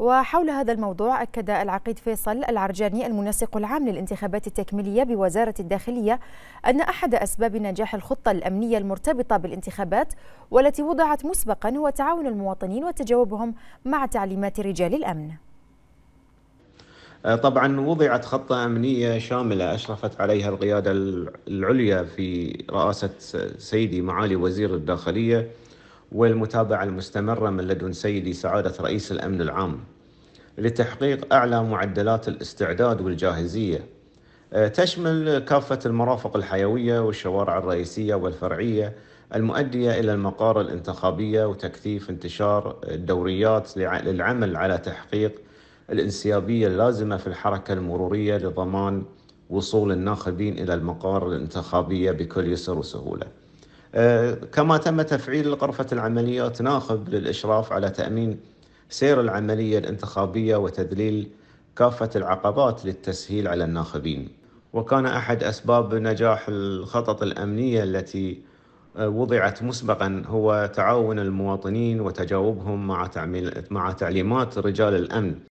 وحول هذا الموضوع أكد العقيد فيصل العرجاني المنسق العام للانتخابات التكميلية بوزارة الداخلية أن أحد أسباب نجاح الخطة الأمنية المرتبطة بالانتخابات والتي وضعت مسبقا هو تعاون المواطنين وتجاوبهم مع تعليمات رجال الأمن آه، طبعا وضعت خطة أمنية شاملة أشرفت عليها القيادة العليا في رئاسة سيدي معالي وزير الداخلية والمتابعة المستمرة من لدن سيدي سعادة رئيس الأمن العام لتحقيق أعلى معدلات الاستعداد والجاهزية آه، تشمل كافة المرافق الحيوية والشوارع الرئيسية والفرعية المؤدية إلى المقار الانتخابية وتكثيف انتشار الدوريات للعمل على تحقيق الانسيابية اللازمة في الحركة المرورية لضمان وصول الناخبين إلى المقار الانتخابية بكل يسر وسهولة. آه، كما تم تفعيل غرفة العمليات ناخب للإشراف على تأمين سير العملية الانتخابية وتذليل كافة العقبات للتسهيل على الناخبين وكان أحد أسباب نجاح الخطط الأمنية التي آه، وضعت مسبقا هو تعاون المواطنين وتجاوبهم مع مع تعليمات رجال الامن